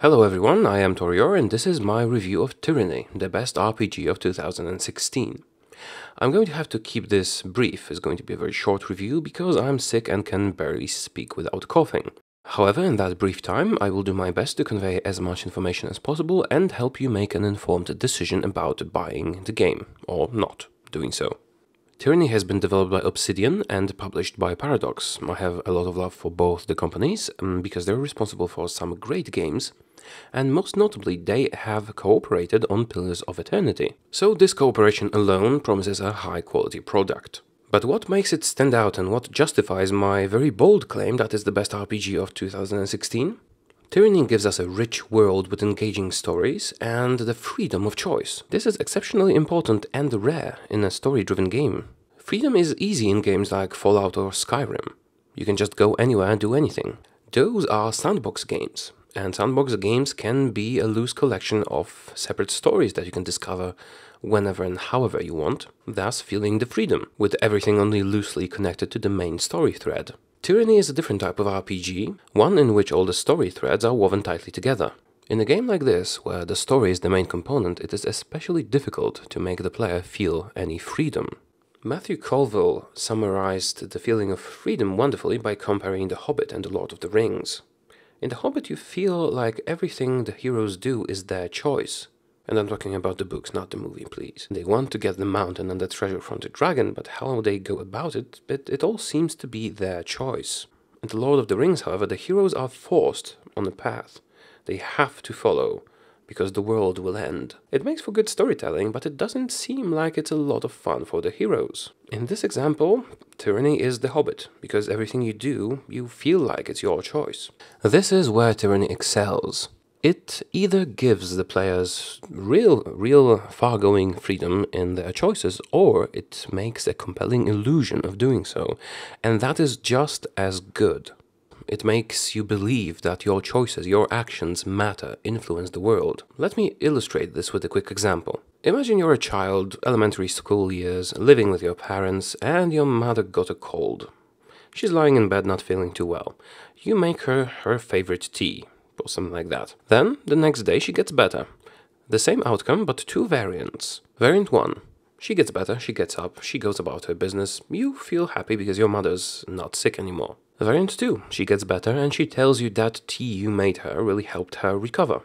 Hello everyone, I am Torior and this is my review of Tyranny, the best RPG of 2016. I'm going to have to keep this brief, it's going to be a very short review because I'm sick and can barely speak without coughing. However, in that brief time, I will do my best to convey as much information as possible and help you make an informed decision about buying the game, or not doing so. Tyranny has been developed by Obsidian and published by Paradox. I have a lot of love for both the companies um, because they're responsible for some great games, and most notably, they have cooperated on Pillars of Eternity. So, this cooperation alone promises a high quality product. But what makes it stand out and what justifies my very bold claim that it's the best RPG of 2016? Tyranny gives us a rich world with engaging stories and the freedom of choice. This is exceptionally important and rare in a story-driven game. Freedom is easy in games like Fallout or Skyrim. You can just go anywhere and do anything. Those are sandbox games, and sandbox games can be a loose collection of separate stories that you can discover whenever and however you want, thus feeling the freedom, with everything only loosely connected to the main story thread. Tyranny is a different type of RPG, one in which all the story threads are woven tightly together. In a game like this, where the story is the main component, it is especially difficult to make the player feel any freedom. Matthew Colville summarized the feeling of freedom wonderfully by comparing The Hobbit and The Lord of the Rings. In The Hobbit, you feel like everything the heroes do is their choice. And I'm talking about the books, not the movie, please. They want to get the mountain and the treasure from the dragon, but how they go about it, but it all seems to be their choice. In The Lord of the Rings, however, the heroes are forced on a path they have to follow because the world will end. It makes for good storytelling, but it doesn't seem like it's a lot of fun for the heroes. In this example, tyranny is the hobbit, because everything you do, you feel like it's your choice. This is where tyranny excels. It either gives the players real, real far-going freedom in their choices, or it makes a compelling illusion of doing so, and that is just as good. It makes you believe that your choices, your actions matter, influence the world. Let me illustrate this with a quick example. Imagine you're a child, elementary school years, living with your parents, and your mother got a cold. She's lying in bed not feeling too well. You make her her favorite tea, or something like that. Then, the next day, she gets better. The same outcome, but two variants. Variant 1. She gets better, she gets up, she goes about her business. You feel happy because your mother's not sick anymore. Variant 2. She gets better and she tells you that tea you made her really helped her recover.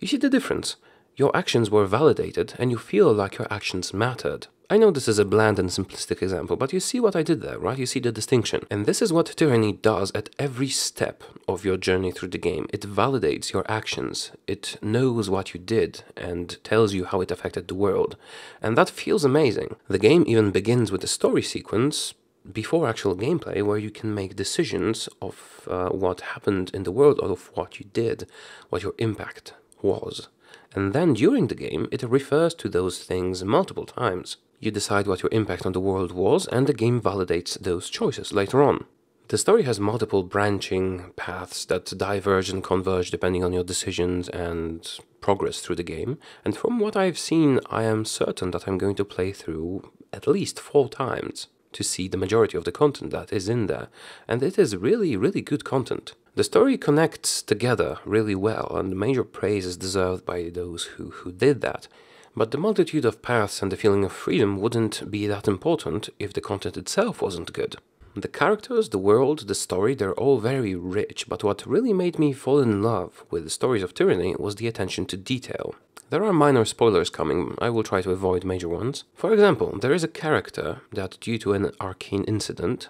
You see the difference. Your actions were validated and you feel like your actions mattered. I know this is a bland and simplistic example, but you see what I did there, right? You see the distinction. And this is what Tyranny does at every step of your journey through the game. It validates your actions, it knows what you did, and tells you how it affected the world. And that feels amazing. The game even begins with a story sequence before actual gameplay where you can make decisions of uh, what happened in the world or of what you did, what your impact was. And then during the game, it refers to those things multiple times. You decide what your impact on the world was, and the game validates those choices later on. The story has multiple branching paths that diverge and converge depending on your decisions and progress through the game, and from what I've seen, I am certain that I'm going to play through at least four times to see the majority of the content that is in there. And it is really, really good content. The story connects together really well, and major praise is deserved by those who, who did that. But the multitude of paths and the feeling of freedom wouldn't be that important if the content itself wasn't good. The characters, the world, the story, they're all very rich, but what really made me fall in love with the stories of tyranny was the attention to detail. There are minor spoilers coming, I will try to avoid major ones. For example, there is a character that, due to an arcane incident,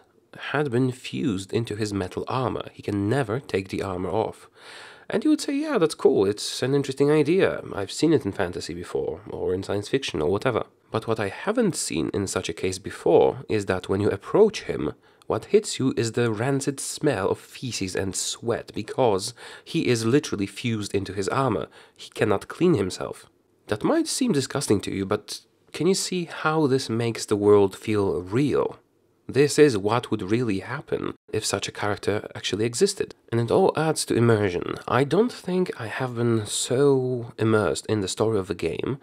had been fused into his metal armor. He can never take the armor off. And you would say, yeah, that's cool, it's an interesting idea. I've seen it in fantasy before, or in science fiction, or whatever. But what I haven't seen in such a case before is that when you approach him, what hits you is the rancid smell of feces and sweat because he is literally fused into his armor. He cannot clean himself. That might seem disgusting to you, but can you see how this makes the world feel real? This is what would really happen if such a character actually existed. And it all adds to immersion. I don't think I have been so immersed in the story of the game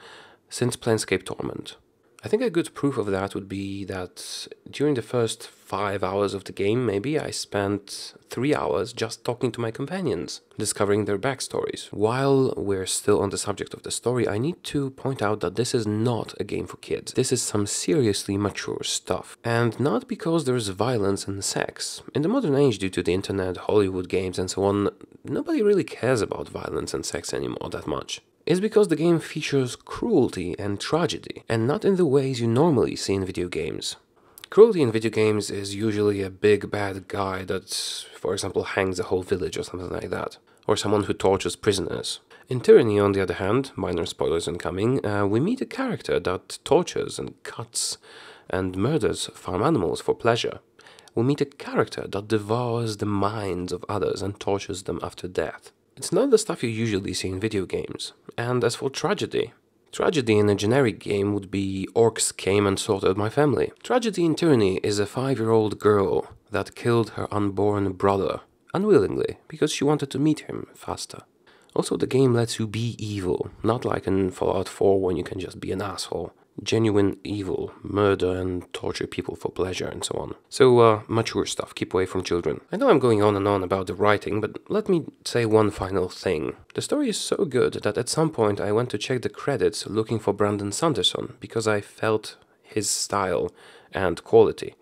since Planescape Torment. I think a good proof of that would be that during the first five hours of the game, maybe, I spent three hours just talking to my companions, discovering their backstories. While we're still on the subject of the story, I need to point out that this is not a game for kids. This is some seriously mature stuff. And not because there's violence and sex. In the modern age, due to the internet, Hollywood games, and so on, nobody really cares about violence and sex anymore that much is because the game features cruelty and tragedy, and not in the ways you normally see in video games. Cruelty in video games is usually a big bad guy that, for example, hangs a whole village or something like that, or someone who tortures prisoners. In Tyranny, on the other hand, minor spoilers incoming, uh, we meet a character that tortures and cuts and murders farm animals for pleasure. We meet a character that devours the minds of others and tortures them after death. It's not the stuff you usually see in video games. And as for tragedy, Tragedy in a generic game would be orcs came and slaughtered my family. Tragedy in Tyranny is a five-year-old girl that killed her unborn brother, unwillingly, because she wanted to meet him faster. Also, the game lets you be evil, not like in Fallout 4 when you can just be an asshole genuine evil, murder and torture people for pleasure and so on. So uh, mature stuff, keep away from children. I know I'm going on and on about the writing, but let me say one final thing. The story is so good that at some point I went to check the credits looking for Brandon Sanderson because I felt his style and quality.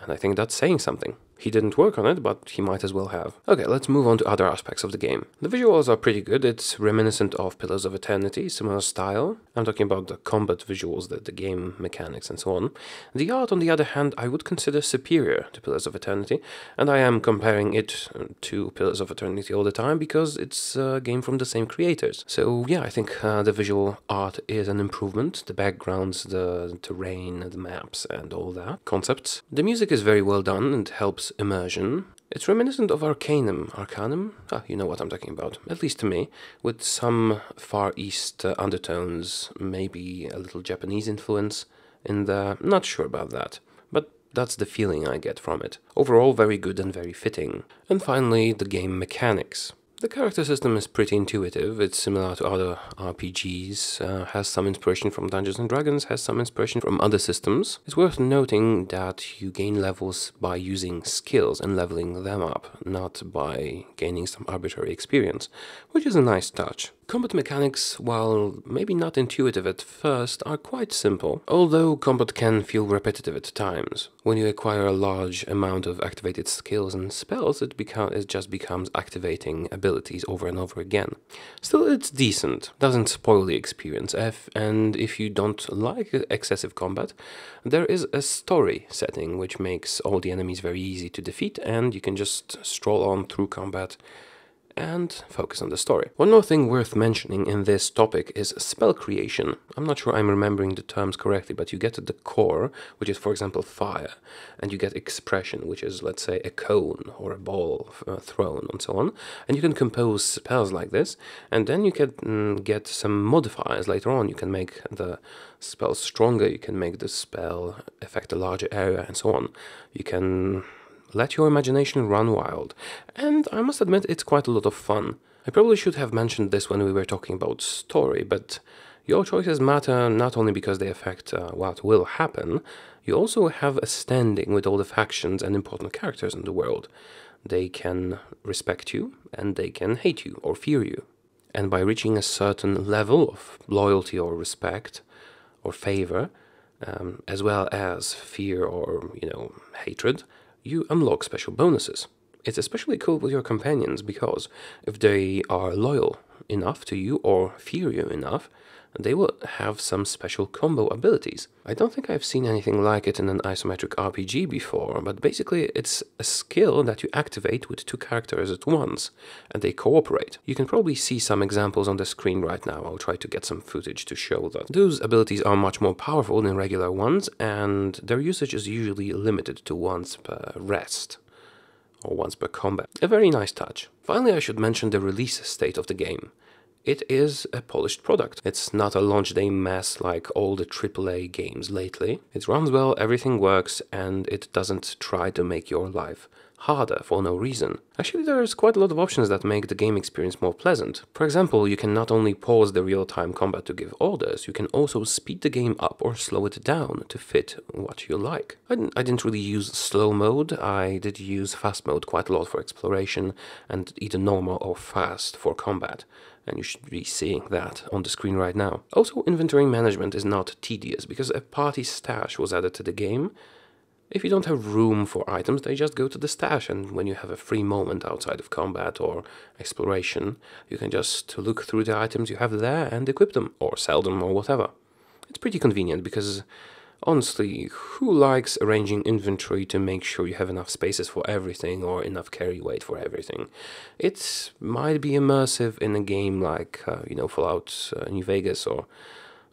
And I think that's saying something. He didn't work on it, but he might as well have. Okay, let's move on to other aspects of the game. The visuals are pretty good, it's reminiscent of Pillars of Eternity, similar style. I'm talking about the combat visuals, the, the game mechanics and so on. The art, on the other hand, I would consider superior to Pillars of Eternity, and I am comparing it uh, to Pillars of Eternity all the time because it's a game from the same creators. So yeah, I think uh, the visual art is an improvement, the backgrounds, the terrain, the maps and all that, concepts. The music is very well done and helps immersion. It's reminiscent of Arcanum. Arcanum? Ah, you know what I'm talking about, at least to me, with some Far East uh, undertones, maybe a little Japanese influence in there. Not sure about that, but that's the feeling I get from it. Overall, very good and very fitting. And finally, the game mechanics. The character system is pretty intuitive, it's similar to other RPGs, uh, has some inspiration from Dungeons & Dragons, has some inspiration from other systems. It's worth noting that you gain levels by using skills and leveling them up, not by gaining some arbitrary experience, which is a nice touch. Combat mechanics, while maybe not intuitive at first, are quite simple, although combat can feel repetitive at times. When you acquire a large amount of activated skills and spells, it, beca it just becomes activating abilities over and over again. Still, it's decent, doesn't spoil the experience, and if you don't like excessive combat, there is a story setting which makes all the enemies very easy to defeat, and you can just stroll on through combat and focus on the story. One more thing worth mentioning in this topic is spell creation. I'm not sure I'm remembering the terms correctly, but you get the core, which is, for example, fire, and you get expression, which is, let's say, a cone or a ball thrown and so on. And you can compose spells like this, and then you can mm, get some modifiers later on. You can make the spell stronger, you can make the spell affect a larger area, and so on. You can let your imagination run wild, and I must admit it's quite a lot of fun. I probably should have mentioned this when we were talking about story, but your choices matter not only because they affect uh, what will happen, you also have a standing with all the factions and important characters in the world. They can respect you, and they can hate you or fear you. And by reaching a certain level of loyalty or respect or favor, um, as well as fear or, you know, hatred, you unlock special bonuses. It's especially cool with your companions because if they are loyal enough to you or fear you enough, they will have some special combo abilities. I don't think I've seen anything like it in an isometric RPG before, but basically it's a skill that you activate with two characters at once, and they cooperate. You can probably see some examples on the screen right now, I'll try to get some footage to show that. Those abilities are much more powerful than regular ones, and their usage is usually limited to once per rest or once per combat. A very nice touch. Finally, I should mention the release state of the game. It is a polished product. It's not a launch day mess like all the AAA games lately. It runs well, everything works, and it doesn't try to make your life harder for no reason. Actually, there's quite a lot of options that make the game experience more pleasant. For example, you can not only pause the real-time combat to give orders, you can also speed the game up or slow it down to fit what you like. I didn't, I didn't really use slow mode, I did use fast mode quite a lot for exploration and either normal or fast for combat and you should be seeing that on the screen right now. Also, inventory management is not tedious because a party stash was added to the game if you don't have room for items, they just go to the stash, and when you have a free moment outside of combat or exploration, you can just look through the items you have there and equip them, or sell them, or whatever. It's pretty convenient because, honestly, who likes arranging inventory to make sure you have enough spaces for everything or enough carry weight for everything? It might be immersive in a game like, uh, you know, Fallout uh, New Vegas or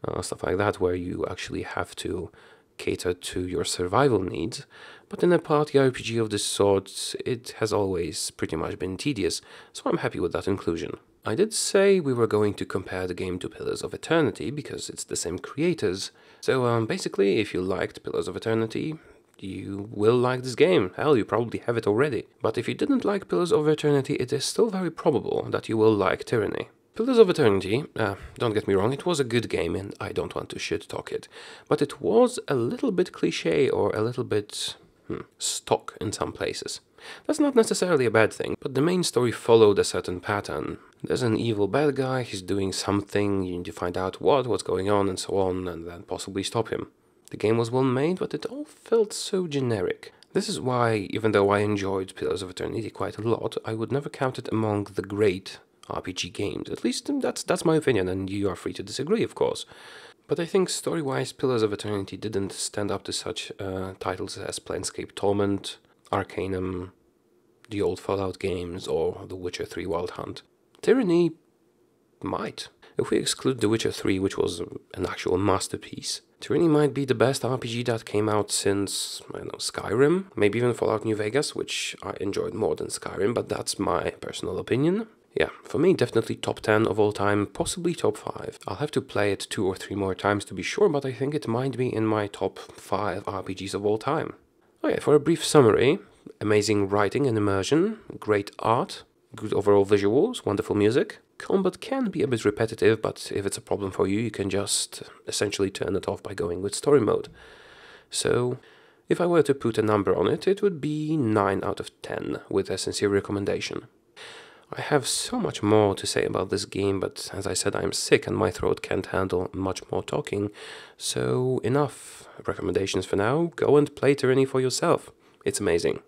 uh, stuff like that, where you actually have to cater to your survival needs, but in a party RPG of this sort, it has always pretty much been tedious, so I'm happy with that inclusion. I did say we were going to compare the game to Pillars of Eternity because it's the same creators, so um, basically if you liked Pillars of Eternity, you will like this game. Hell, you probably have it already. But if you didn't like Pillars of Eternity, it is still very probable that you will like Tyranny. Pillars of Eternity, uh, don't get me wrong, it was a good game and I don't want to shit talk it, but it was a little bit cliche or a little bit hmm, stock in some places. That's not necessarily a bad thing, but the main story followed a certain pattern. There's an evil bad guy, he's doing something, you need to find out what, what's going on, and so on, and then possibly stop him. The game was well made, but it all felt so generic. This is why, even though I enjoyed Pillars of Eternity quite a lot, I would never count it among the great RPG games. At least mm, that's that's my opinion, and you are free to disagree, of course. But I think story-wise, Pillars of Eternity didn't stand up to such uh, titles as Planescape Torment, Arcanum, the old Fallout games, or The Witcher 3 Wild Hunt. Tyranny might. If we exclude The Witcher 3, which was an actual masterpiece, Tyranny might be the best RPG that came out since, I know, Skyrim, maybe even Fallout New Vegas, which I enjoyed more than Skyrim, but that's my personal opinion. Yeah, for me definitely top 10 of all time, possibly top 5. I'll have to play it two or three more times to be sure, but I think it might be in my top 5 RPGs of all time. Okay, oh for a brief summary, amazing writing and immersion, great art, good overall visuals, wonderful music. Combat can be a bit repetitive, but if it's a problem for you, you can just essentially turn it off by going with story mode. So, if I were to put a number on it, it would be 9 out of 10, with a sincere recommendation. I have so much more to say about this game, but as I said, I'm sick and my throat can't handle much more talking, so enough recommendations for now. Go and play Tyranny for yourself. It's amazing.